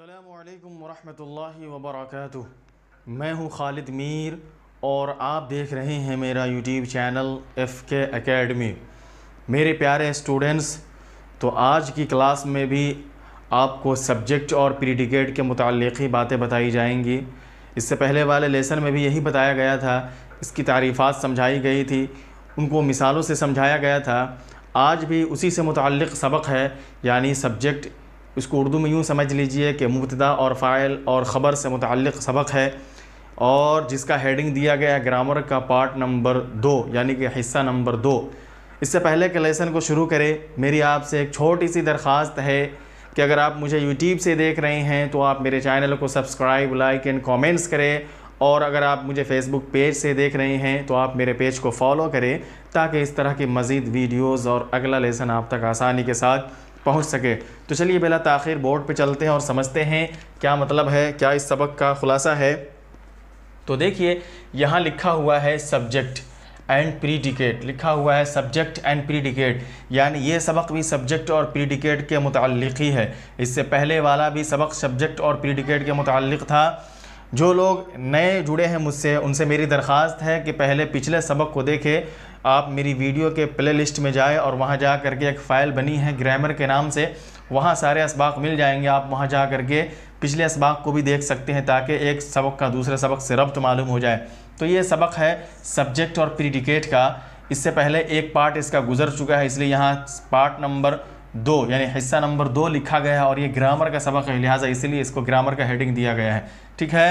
अल्लाम वरहमल वबरक मैं हूं खालिद मीर और आप देख रहे हैं मेरा YouTube channel F K academy मेरे प्यारे स्टूडेंट्स तो आज की क्लास में भी आपको सब्जेक्ट और प्रीडिकेट के ही बातें बताई जाएंगी इससे पहले वाले लेसन में भी यही बताया गया था इसकी तारीफ़ात समझाई गई थी उनको मिसालों से समझाया गया था आज भी उसी से मुतक़ सबक है यानी सब्जेक्ट इसको उर्दू में यूँ समझ लीजिए कि मुबतदा और फ़ाइल और ख़बर से मुतल सबक है और जिसका हेडिंग दिया गया है ग्रामर का पार्ट नंबर दो यानी कि हिस्सा नंबर दो इससे पहले के लेसन को शुरू करें मेरी आपसे एक छोटी सी दरख्वास्त है कि अगर आप मुझे यूट्यूब से देख रहे हैं तो आप मेरे चैनल को सब्सक्राइब लाइक एंड कमेंट्स करें और अगर आप मुझे फेसबुक पेज से देख रहे हैं तो आप मेरे पेज को फॉलो करें ताकि इस तरह की मज़ीद वीडियोज़ और अगला लेसन आप तक आसानी के साथ पहुंच सके तो चलिए बेला तखिर बोर्ड पे चलते हैं और समझते हैं क्या मतलब है क्या इस सबक का खुलासा है तो देखिए यहाँ लिखा हुआ है सब्जेक्ट एंड प्रीडिकेट लिखा हुआ है सब्जेक्ट एंड प्रीडिकेट यानी ये सबक भी सब्जेक्ट और प्रीडिकेट के मुतल ही है इससे पहले वाला भी सबक सब्जेक्ट और प्रीडिकेट के मुतल था जो लोग नए जुड़े हैं मुझसे उनसे मेरी दरख्वास्त है कि पहले पिछले सबक को देखें आप मेरी वीडियो के प्ले लिस्ट में जाए और वहाँ जा करके एक फ़ाइल बनी है ग्रामर के नाम से वहाँ सारे इसबाक मिल जाएंगे आप वहाँ जा करके पिछले इसबाक को भी देख सकते हैं ताकि एक सबक का दूसरे सबक से रब्त मालूम हो जाए तो ये सबक है सब्जेक्ट और प्रीडिकेट का इससे पहले एक पार्ट इसका गुजर चुका है इसलिए यहाँ पार्ट नंबर दो यानी हिस्सा नंबर दो लिखा गया है और ये ग्रामर का सबक है लिहाजा इसीलिए इसको ग्रामर का हेडिंग दिया गया है ठीक है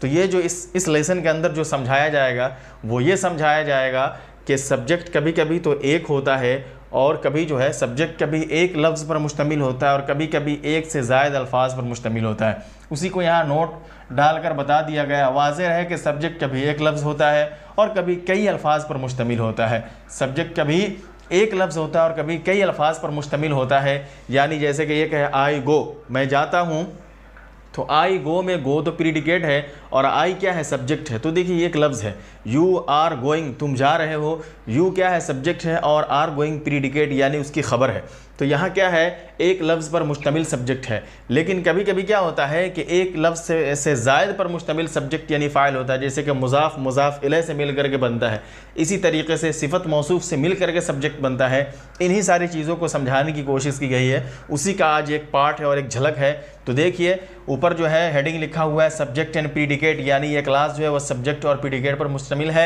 तो ये जो इस इस लेसन के अंदर जो समझाया जाएगा वो ये समझाया जाएगा कि सब्जेक्ट कभी कभी तो एक होता है और कभी जो है सब्जेक्ट कभी एक लफ्ज़ पर मुश्तमिल होता है और कभी कभी एक से जायद अल्फाज पर मुश्तमिल होता है उसी को यहाँ नोट डालकर बता दिया गया वाजह है कि सब्जेक्ट कभी एक लफ्ज़ होता है और कभी कई अल्फाज पर मुश्तमिल होता है सब्जेक्ट कभी एक लफ्ज़ होता है और कभी कई अल्फाज पर मुश्तमिल होता है यानी जैसे कि एक है आई गो मैं जाता हूँ तो आई गो में गो तो प्रीडिकेट है और आई क्या है सब्जेक्ट है तो देखिए एक लफ्ज़ है यू आर गोइंग तुम जा रहे हो यू क्या है सब्जेक्ट है और आर गोइंग प्रीडिकेट यानी उसकी खबर है तो यहाँ क्या है एक लफ्ज़ पर मुश्तमिल सब्जेक्ट है लेकिन कभी कभी क्या होता है कि एक लफ्ज़ से ऐसे जायद पर मुश्तमिल सब्जेक्ट यानी फ़ाइल होता है जैसे कि मुजाफ मुजाफ इले से मिल करके बनता है इसी तरीके से सिफत मौसू से मिल करके सब्जेक्ट बनता है इन्हीं सारी चीज़ों को समझाने की कोशिश की गई है उसी का आज एक पार्ट है और एक झलक है तो देखिए ऊपर जो है हेडिंग लिखा हुआ है सब्जेक्ट एंड प्रीडिकेट प्रीडिकेट यानी ये क्लास जो है वह सब्जेक्ट और प्रीडिकेट पर मुश्तमिल है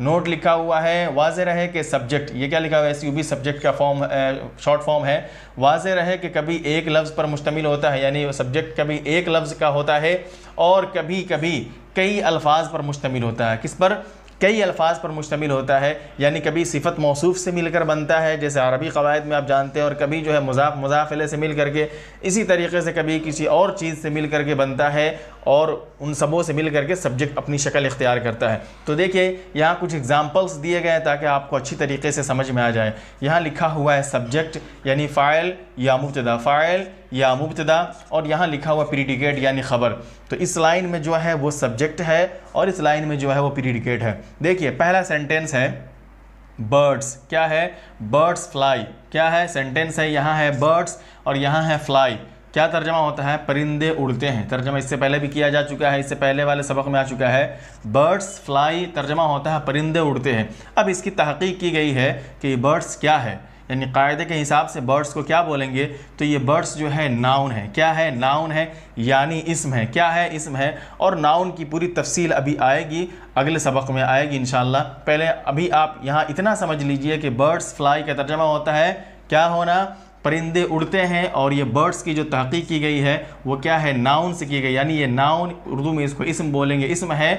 नोट लिखा हुआ है वाज रहे कि सब्जेक्ट ये क्या लिखा हुआ है एस सब्जेक्ट का फॉर्म शॉर्ट फॉर्म है वाज रहे कि कभी एक लफ्ज़ पर मुश्तमिल होता है यानी सब्जेक्ट कभी एक लफ्ज़ का होता है और कभी कभी कई अल्फाज पर मुश्तमिल होता है किस पर कई अल्फाज पर मुश्तमिल होता है यानी कभी सिफत मौसूफ से मिलकर बनता है जैसे अरबी कवायद में आप जानते हैं और कभी जो है मुजाफ मुजाफिले से मिल करके इसी तरीके से कभी किसी और चीज़ से मिल करके बनता है और उन सबों से मिल करके सब्जेक्ट अपनी शक्ल इख्तियार करता है तो देखिए यहाँ कुछ एग्जाम्पल्स दिए गए हैं ताकि आपको अच्छी तरीके से समझ में आ जाए यहाँ लिखा हुआ है सब्जेक्ट यानी फ़ाइल या मुबतदा फ़ाइल या मुबतदा और यहाँ लिखा हुआ प्रीडिकेट यानी ख़बर तो इस लाइन में जो है वो सब्जेक्ट है और इस लाइन में जो है वो प्रीडिकेट है देखिए पहला सेंटेंस है बर्ड्स क्या है बर्ड्स फ्लाई क्या है सेंटेंस है यहाँ है बर्ड्स और यहाँ है फ्लाई क्या तर्जमा होता है परिंदे उड़ते हैं तर्जमा इससे पहले भी किया जा चुका है इससे पहले वाले सबक में आ चुका है बर्ड्स फ्लाई तर्जमा होता है परिंदे उड़ते हैं अब इसकी तहकीक की गई है कि बर्ड्स क्या है यानी कायदे के हिसाब से बर्ड्स को क्या बोलेंगे तो ये बर्ड्स जो है नाउन है क्या है नाउन है यानी इसम है क्या है इसम है और नाउन की पूरी तफसील अभी आएगी अगले सबक में आएगी इन पहले अभी आप यहाँ इतना समझ लीजिए कि बर्ड्स फ्लाई का तर्जमा होता है क्या होना परिंदे उड़ते हैं और ये बर्ड्स की जो तहकीक की गई है वो क्या है नाउन से की गई यानी ये नाउन उर्दू में इसको इसम बोलेंगे इसम है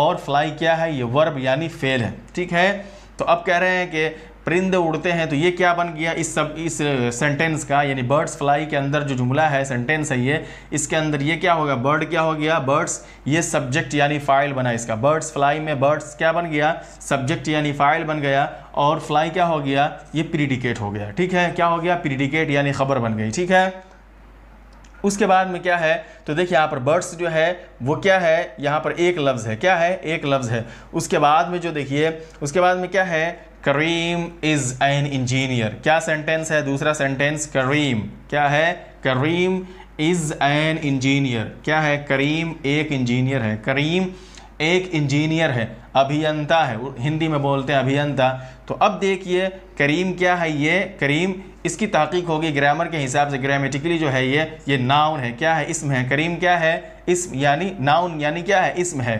और फ्लाई क्या है ये वर्ब यानी फेल है ठीक है तो अब कह रहे हैं कि परिंदे उड़ते हैं तो ये क्या बन गया इस सब इस सेंटेंस का यानी बर्ड्स फ्लाई के अंदर जो जुमला है सेंटेंस है ये इसके अंदर ये क्या होगा बर्ड क्या हो गया बर्ड्स ये सब्जेक्ट यानी फाइल बना इसका बर्ड्स फ्लाई में बर्ड्स क्या बन गया सब्जेक्ट यानी फाइल बन गया और फ्लाई क्या हो गया ये प्रीडिकेट हो गया ठीक है क्या हो गया प्रीडिकेट यानी खबर बन गई ठीक है उसके बाद में क्या है तो देखिए यहाँ पर बर्ड्स जो है वो क्या है यहाँ पर एक लफ्ज़ है क्या है एक लफ्ज़ है उसके बाद में जो देखिए उसके बाद में क्या है करीम इज़ एन इंजीनियर क्या सेंटेंस है दूसरा सेंटेंस करीम क्या है करीम इज़ एन इंजीनियर क्या है करीम एक इंजीनियर है करीम एक इंजीनियर है अभियंता है हिंदी में बोलते हैं अभियंता तो अब देखिए करीम क्या है ये करीम इसकी तहकीक होगी ग्रामर के हिसाब से ग्रामेटिकली जो है ये ये नाउन है क्या है इसम है करीम क्या है इसम यानी नाउन यानी क्या है इसम है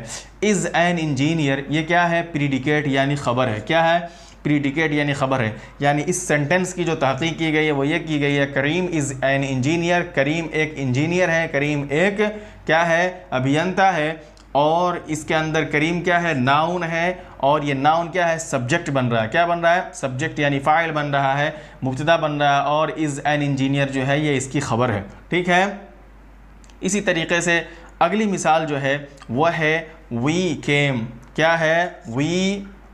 इज़ एन इंजीनियर ये क्या है प्रीडिकेट यानी ख़बर है क्या है प्रीडिकेट यानी ख़बर है यानी इस सेंटेंस की जो तहकीक की गई है वो ये की गई है Karim is an engineer Karim एक इंजीनियर है करीम एक क्या है अभियंता है और इसके अंदर करीम क्या है नाउन है और ये नाउन क्या है सब्जेक्ट बन रहा है क्या बन रहा है सब्जेक्ट यानी फ़ाइल बन रहा है मुबतदा बन रहा है और इज़ एन इंजीनियर जो है ये इसकी ख़बर है ठीक है इसी तरीके से अगली मिसाल जो है वह है वी केम क्या है वी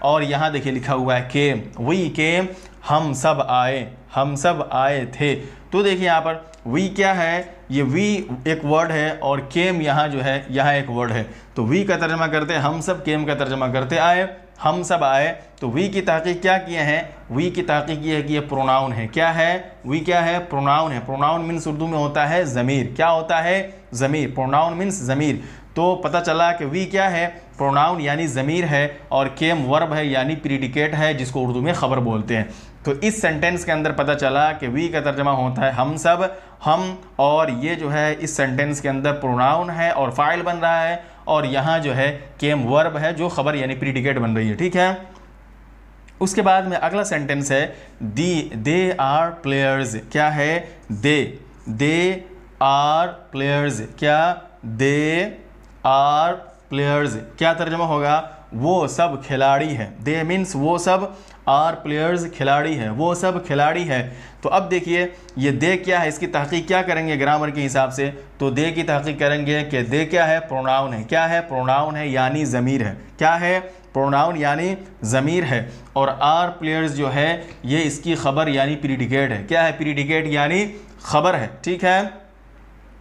और यहाँ देखिए लिखा हुआ है के वी के हम सब आए हम सब आए थे तो देखिए यहाँ पर वी क्या है ये वी एक वर्ड है और केम यहाँ जो है यहाँ एक वर्ड है तो वी का तर्जमा करते हम सब केम का तर्जमा करते आए हम सब आए तो वी की तहकीक क्या किए हैं वी की तहकीक ये है कि ये प्रोनाउन है क्या है वी क्या है प्रोनाउन है प्रोनाउन मीन्स उर्दू में होता है ज़मीर क्या होता है ज़मीर प्रोनाउन मीन्स ज़मीर तो पता चला कि वी क्या है प्रोनाउन यानी ज़मीर है और केम वर्ब है यानी प्रीडिकेट है जिसको उर्दू में ख़बर बोलते हैं तो इस सेंटेंस के अंदर पता चला कि वी का तर्जमा होता है हम सब हम और ये जो है इस सेंटेंस के अंदर प्रोनाउन है और फाइल बन रहा है और यहाँ जो है केम वर्ब है जो ख़बर यानी प्रीडिकेट बन रही है ठीक है उसके बाद में अगला सेंटेंस है दी दे आर प्लेयर्स क्या है दे दे आर प्लेयर्स क्या दे आर प्लेयर्स क्या तर्जमा होगा वो सब खिलाड़ी हैं दे मीन्स वो सब आर प्लेयर्स खिलाड़ी हैं वो सब खिलाड़ी हैं तो अब देखिए ये दे क्या है इसकी तहकीक क्या करेंगे ग्रामर के हिसाब से तो दे की तहकीक करेंगे कि दे क्या है प्रोनाउन है क्या है प्रोनाउन है यानी ज़मीर है क्या है प्रोनाउन यानी ज़मीर है और आर प्लेयर्स जो है ये इसकी खबर यानी प्रीडिकेट है क्या है प्रीडिकेट यानी खबर है ठीक है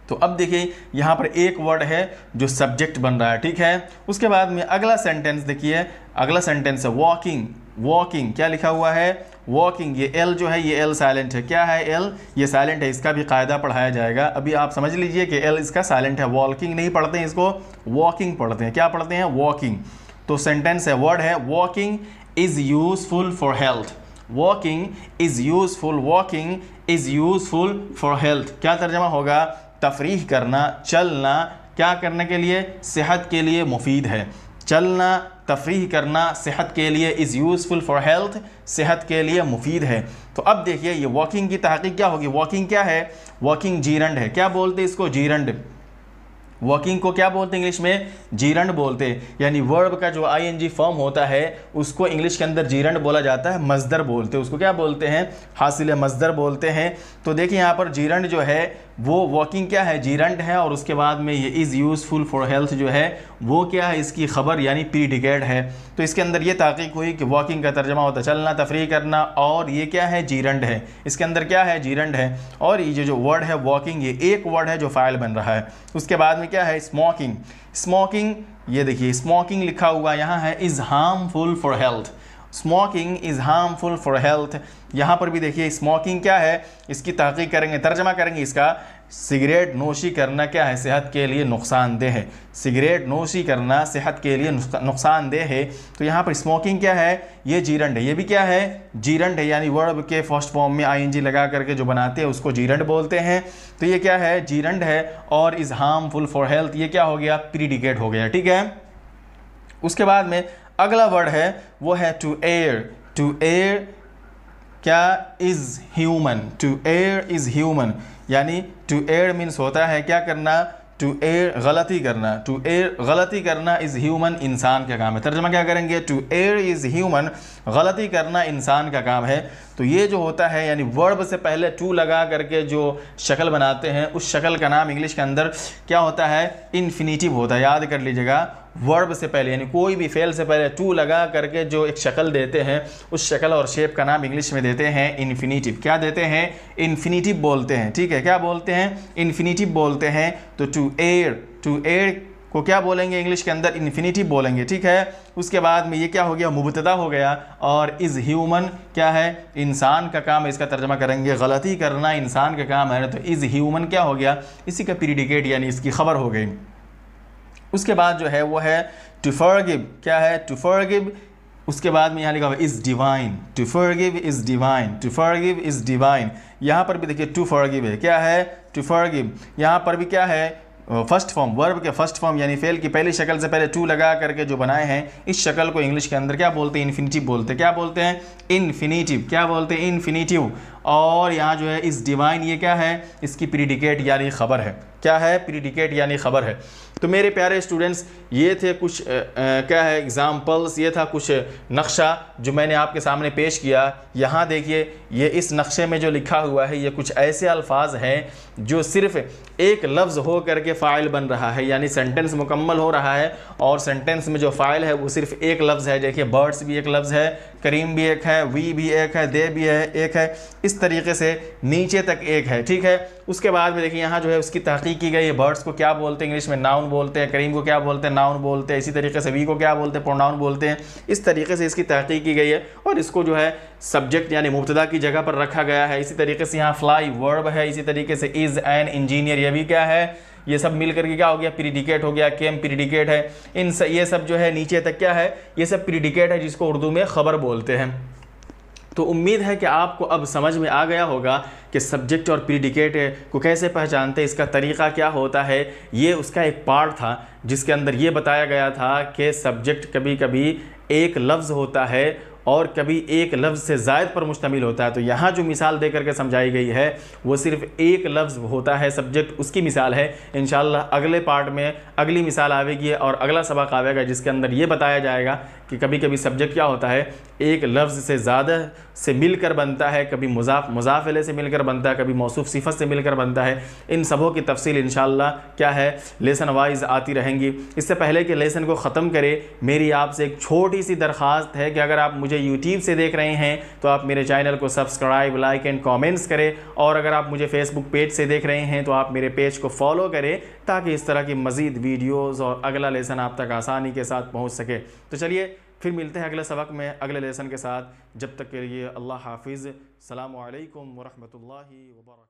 तो अब देखिए यहाँ पर एक वर्ड है जो सब्जेक्ट बन रहा है ठीक है उसके बाद में अगला सेंटेंस देखिए अगला सेंटेंस है वॉकिंग वॉकिंग क्या लिखा हुआ है वॉकिंग ये एल जो है ये एल साइलेंट है क्या है एल ये साइलेंट है इसका भी कायदा पढ़ाया जाएगा अभी आप समझ लीजिए कि एल इसका साइलेंट है वॉकिंग नहीं पढ़ते हैं इसको वॉकिंग पढ़ते हैं क्या पढ़ते हैं वॉकिंग तो सेंटेंस है वर्ड है walking is useful for health walking is useful walking is useful for health क्या तर्जमा होगा तफरीह करना चलना क्या करने के लिए सेहत के लिए मुफीद है चलना तफरी करना सेहत के लिए इज़ यूज़फुल फॉर हेल्थ सेहत के लिए मुफीद है तो अब देखिए ये वॉकिंग की तहकीक क्या होगी वॉकिंग क्या है वॉकिंग जीरंड है क्या बोलते हैं इसको जीरंड वर्किंग को क्या बोलते हैं इंग्लिश में जीरंड बोलते हैं यानी वर्ब का जो आईएनजी फॉर्म होता है उसको इंग्लिश के अंदर जीरंड बोला जाता है मजदर बोलते हैं उसको क्या बोलते हैं हासिल मजदर बोलते हैं तो देखिए यहाँ पर जीरंड जो है वो वॉकिंग क्या है जीरंड है और उसके बाद में ये इज़ यूज़फुल फॉर हेल्थ जो है वो क्या है इसकी खबर यानी प्री डिकेड है तो इसके अंदर ये तहकीक हुई कि वॉकिंग का तर्जमा होता चलना तफरी करना और ये क्या है जीरंड है इसके अंदर क्या है जीरंड है और ये जो वर्ड है वॉकिंग ये एक वर्ड है जो फ़ाइल बन रहा है उसके बाद में क्या है स्मोकिंग स्मोकिंग ये देखिए स्मोकिंग लिखा हुआ यहाँ है is harmful for health smoking is harmful for health यहाँ पर भी देखिए स्मोकिंग क्या है इसकी तहकीक करेंगे तर्जमा करेंगे इसका सिगरेट नोशी करना क्या है सेहत के लिए नुकसानदेह है सिगरेट नोशी करना सेहत के लिए नुकसानदेह है तो यहाँ पर स्मोकिंग क्या है ये जीरंड है ये भी क्या है जीरंड है यानी वर्ब के फर्स्ट फॉर्म में आईएनजी लगा करके जो बनाते हैं उसको जीरंड बोलते हैं तो ये क्या है जीरंड है और इज़ हार्मफुल फॉर हेल्थ ये क्या हो गया प्रीडिकेट हो गया ठीक है उसके बाद में अगला वर्ड है वो है टू एयर टू एयर क्या is human to err is human यानी टू एड मीन्स होता है क्या करना टू एड गलती करना टू एड गलती करना इज़ ह्यूमन इंसान का काम है तर्जमा क्या करेंगे टू एड इज़ ह्यूमन गलती करना इंसान का काम है तो ये जो होता है यानी वर्ब से पहले टू लगा करके जो शक्ल बनाते हैं उस शक्ल का नाम इंग्लिश के अंदर क्या होता है इन्फिनीटिव होता है याद कर लीजिएगा वर्ब से पहले यानी कोई भी फेल से पहले टू लगा करके जो एक शक्ल देते हैं उस शक्ल और शेप का नाम इंग्लिश में देते हैं इन्फिनीटिव क्या देते हैं इन्फिनीटिव बोलते हैं ठीक है क्या बोलते हैं इन्फिनीटिव बोलते हैं तो टू एयर टू एयर को क्या बोलेंगे इंग्लिश के अंदर इन्फिनिटी बोलेंगे ठीक है उसके बाद में ये क्या हो गया मुबतदा हो गया और इज़ ह्यूमन क्या है इंसान का काम इसका तर्जमा करेंगे गलती करना इंसान का काम है ना तो इज़ ह्यूमन क्या हो गया इसी का पीरिडिकेट यानी इसकी खबर हो गई उसके बाद जो है वो है टू फॉरगिव क्या है टू फॉरगिव उसके बाद में यहाँ लिखा हुआ is divine to forgive is divine to forgive is divine यहाँ पर भी देखिए टू फॉरगिव है क्या है टू फॉरगिव यहाँ पर भी क्या है फर्स्ट फॉर्म वर्ब के फर्स्ट फॉर्म यानी फेल की पहली शक्ल से पहले टू लगा करके जो बनाए हैं इस शक्ल को इंग्लिश के अंदर क्या बोलते हैं इन्फिनिटिव बोलते हैं क्या बोलते हैं इन्फिनिटिव क्या बोलते हैं इन्फिनिटिव और यहाँ जो है इस डिवाइन ये क्या है इसकी प्रीडिकेट यानी ख़बर है क्या है प्रीडिकेट यानी ख़बर है तो मेरे प्यारे स्टूडेंट्स ये थे कुछ आ, आ, क्या है एग्ज़ाम्पल्स ये था कुछ नक्शा जो मैंने आपके सामने पेश किया यहाँ देखिए ये इस नक्शे में जो लिखा हुआ है ये कुछ ऐसे अल्फाज हैं जो सिर्फ़ एक लफ्ज़ हो करके फ़ाइल बन रहा है यानी सेंटेंस मुकम्मल हो रहा है और सेंटेंस में जो फ़ाइल है वो सिर्फ़ एक लफ्ज़ है देखिए बर्ड्स भी एक लफ्ज़ है करीम भी एक है वी भी एक है दे भी है एक है इस इस तरीके से नीचे तक एक है ठीक है उसके बाद में देखिए यहाँ जो है उसकी तहकीक की गई है बर्ड्स को क्या बोलते हैं इंग्लिश में नाउन बोलते हैं करीम को क्या बोलते हैं नाउन बोलते हैं इसी तरीके से वी को क्या बोलते हैं प्रोनाउन बोलते हैं इस तरीके से इसकी तहकीक की गई है और इसको जो है सब्जेक्ट यानी मुबतदा की जगह पर रखा गया है इसी तरीके से यहाँ फ्लाई वर्ब है इसी तरीके से इज़ एन इंजीनियर यह भी क्या है ये सब मिल करके क्या हो गया प्रीडिकेट हो गया केम प्रीडिकेट है इन ये सब जो है नीचे तक क्या है ये सब प्रीडिकेट है जिसको उर्दू में खबर बोलते हैं तो उम्मीद है कि आपको अब समझ में आ गया होगा कि सब्जेक्ट और प्रीडिकेट को कैसे पहचानते इसका तरीका क्या होता है ये उसका एक पार्ट था जिसके अंदर ये बताया गया था कि सब्जेक्ट कभी कभी एक लफ्ज़ होता है और कभी एक लफ्ज़ से ज़ायद पर मुश्तमिल होता है तो यहाँ जो मिसाल दे करके समझाई गई है वो सिर्फ एक लफ्ज़ होता है सब्जेक्ट उसकी मिसाल है इन अगले पार्ट में अगली मिसाल आवेगी और अगला सबक आवेगा जिसके अंदर ये बताया जाएगा कि कभी कभी सब्जेक्ट क्या होता है एक लफ्ज़ से ज़्यादा से मिलकर बनता है कभी मुजाफ मुजाफिले से मिलकर बनता है कभी मौसू सिफत से मिलकर बनता है इन सबों की तफसील इन क्या है लेसन वाइज आती रहेंगी इससे पहले कि लेसन को ख़त्म करें मेरी आपसे एक छोटी सी दरख्वास्त है कि अगर आप मुझे मुझे यूट्यूब से देख रहे हैं तो आप मेरे चैनल को सब्सक्राइब लाइक एंड कमेंट्स करें और अगर आप मुझे फेसबुक पेज से देख रहे हैं तो आप मेरे पेज को फॉलो करें ताकि इस तरह की मज़ीद वीडियोज़ और अगला लेसन आप तक आसानी के साथ पहुँच सके तो चलिए फिर मिलते हैं अगले सबक में अगले लेसन के साथ जब तक के लिए अल्लाह हाफिज़ सलामकुम वरहमल वर्क